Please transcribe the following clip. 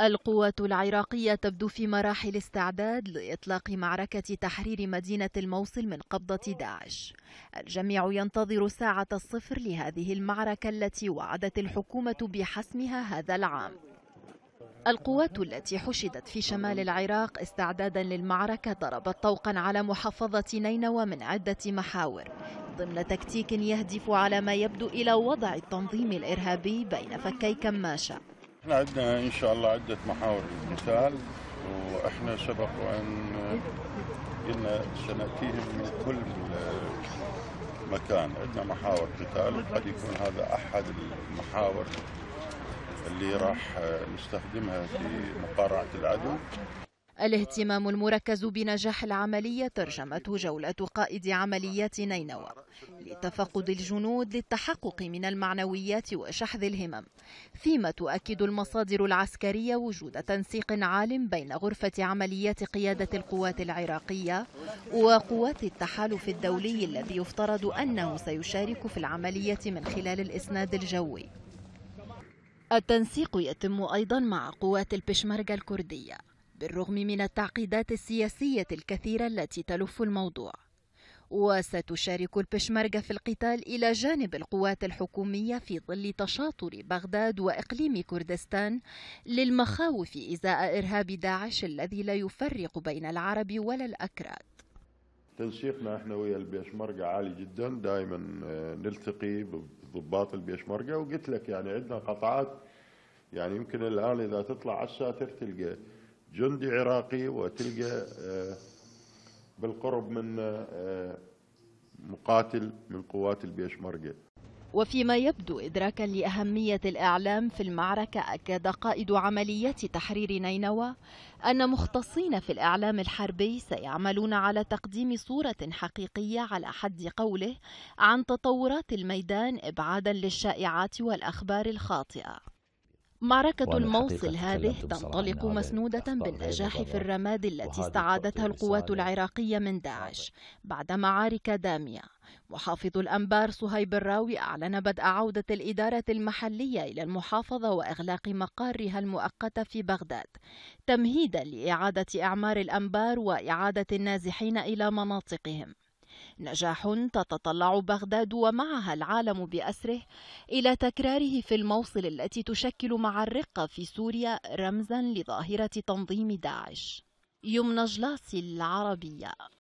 القوات العراقية تبدو في مراحل استعداد لإطلاق معركة تحرير مدينة الموصل من قبضة داعش الجميع ينتظر ساعة الصفر لهذه المعركة التي وعدت الحكومة بحسمها هذا العام القوات التي حشدت في شمال العراق استعدادا للمعركة ضربت طوقا على محافظة نينوى من عدة محاور ضمن تكتيك يهدف على ما يبدو إلى وضع التنظيم الإرهابي بين فكي كماشة احنا عندنا ان شاء الله عده محاور للقتال واحنا سبق ان قلنا سناتيهم من كل مكان عندنا محاور قتال وقد يكون هذا احد المحاور اللي راح نستخدمها في مقارعه العدو الاهتمام المركز بنجاح العملية ترجمته جولة قائد عمليات نينوى لتفقد الجنود للتحقق من المعنويات وشحذ الهمم فيما تؤكد المصادر العسكرية وجود تنسيق عال بين غرفة عمليات قيادة القوات العراقية وقوات التحالف الدولي الذي يفترض أنه سيشارك في العملية من خلال الإسناد الجوي التنسيق يتم أيضا مع قوات البشمركة الكردية بالرغم من التعقيدات السياسية الكثيرة التي تلف الموضوع وستشارك البشمركة في القتال إلى جانب القوات الحكومية في ظل تشاطر بغداد وإقليم كردستان للمخاوف إزاء إرهاب داعش الذي لا يفرق بين العرب ولا الأكراد تنسيقنا احنا ويا البيشمركة عالي جدا دائما آه، نلتقي بضباط البيشمركة وقلت لك يعني عندنا قطعات يعني يمكن الان اذا تطلع على الساتر تلقى جندي عراقي وتلقى آه، بالقرب من آه، مقاتل من قوات البيشمركة وفيما يبدو إدراكا لأهمية الإعلام في المعركة أكد قائد عمليات تحرير نينوى أن مختصين في الإعلام الحربي سيعملون على تقديم صورة حقيقية على حد قوله عن تطورات الميدان إبعادا للشائعات والأخبار الخاطئة معركة الموصل هذه تنطلق مسنودة بالنجاح في الرماد التي استعادتها القوات العراقية من داعش بعد معارك دامية محافظ الأنبار صهيب الراوي أعلن بدء عودة الإدارة المحلية إلى المحافظة وإغلاق مقرها المؤقت في بغداد تمهيدا لإعادة إعمار الأنبار وإعادة النازحين إلى مناطقهم نجاح تتطلع بغداد ومعها العالم بأسره إلى تكراره في الموصل التي تشكل مع الرقة في سوريا رمزا لظاهرة تنظيم داعش يمنى جلاسي العربية